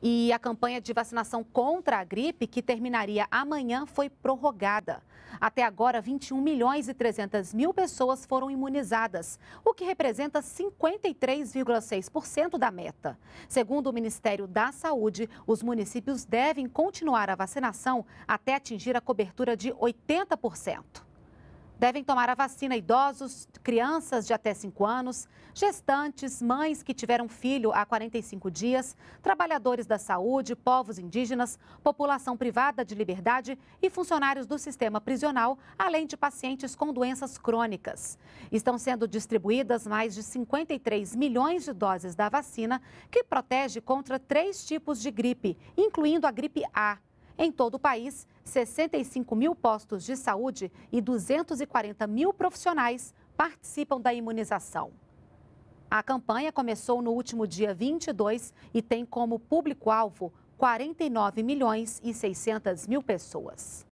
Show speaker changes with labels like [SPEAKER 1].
[SPEAKER 1] E a campanha de vacinação contra a gripe, que terminaria amanhã, foi prorrogada. Até agora, 21 milhões e 300 mil pessoas foram imunizadas, o que representa 53,6% da meta. Segundo o Ministério da Saúde, os municípios devem continuar a vacinação até atingir a cobertura de 80%. Devem tomar a vacina idosos, crianças de até 5 anos, gestantes, mães que tiveram filho há 45 dias, trabalhadores da saúde, povos indígenas, população privada de liberdade e funcionários do sistema prisional, além de pacientes com doenças crônicas. Estão sendo distribuídas mais de 53 milhões de doses da vacina, que protege contra três tipos de gripe, incluindo a gripe A. Em todo o país, 65 mil postos de saúde e 240 mil profissionais participam da imunização. A campanha começou no último dia 22 e tem como público-alvo 49 milhões e 600 mil pessoas.